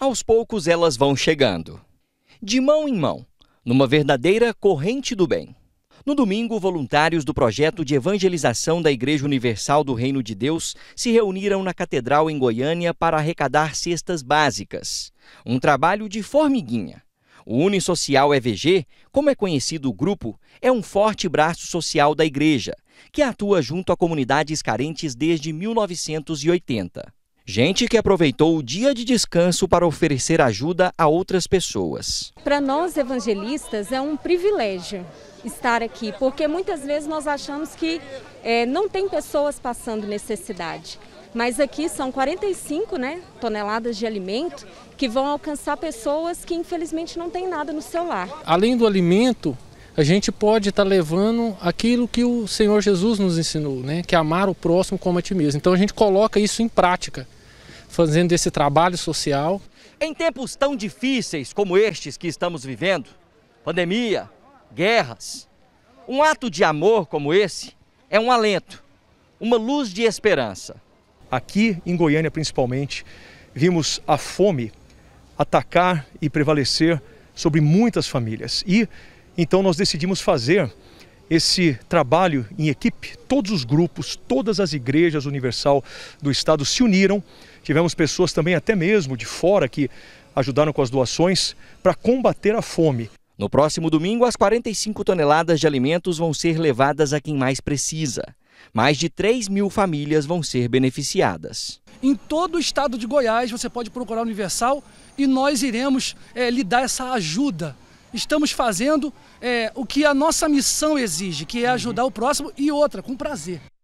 aos poucos elas vão chegando, de mão em mão, numa verdadeira corrente do bem. No domingo, voluntários do projeto de evangelização da Igreja Universal do Reino de Deus se reuniram na Catedral em Goiânia para arrecadar cestas básicas. Um trabalho de formiguinha. O Unisocial EVG, como é conhecido o grupo, é um forte braço social da Igreja, que atua junto a comunidades carentes desde 1980. Gente que aproveitou o dia de descanso para oferecer ajuda a outras pessoas. Para nós evangelistas é um privilégio estar aqui, porque muitas vezes nós achamos que é, não tem pessoas passando necessidade. Mas aqui são 45 né, toneladas de alimento que vão alcançar pessoas que infelizmente não têm nada no seu lar. Além do alimento, a gente pode estar tá levando aquilo que o Senhor Jesus nos ensinou, né? que é amar o próximo como a ti mesmo. Então a gente coloca isso em prática fazendo esse trabalho social. Em tempos tão difíceis como estes que estamos vivendo, pandemia, guerras, um ato de amor como esse é um alento, uma luz de esperança. Aqui em Goiânia, principalmente, vimos a fome atacar e prevalecer sobre muitas famílias. E então nós decidimos fazer esse trabalho em equipe. Todos os grupos, todas as igrejas universal do estado se uniram. Tivemos pessoas também até mesmo de fora que ajudaram com as doações para combater a fome. No próximo domingo, as 45 toneladas de alimentos vão ser levadas a quem mais precisa. Mais de 3 mil famílias vão ser beneficiadas. Em todo o estado de Goiás, você pode procurar Universal e nós iremos é, lhe dar essa ajuda estamos fazendo é, o que a nossa missão exige, que é ajudar uhum. o próximo e outra, com prazer.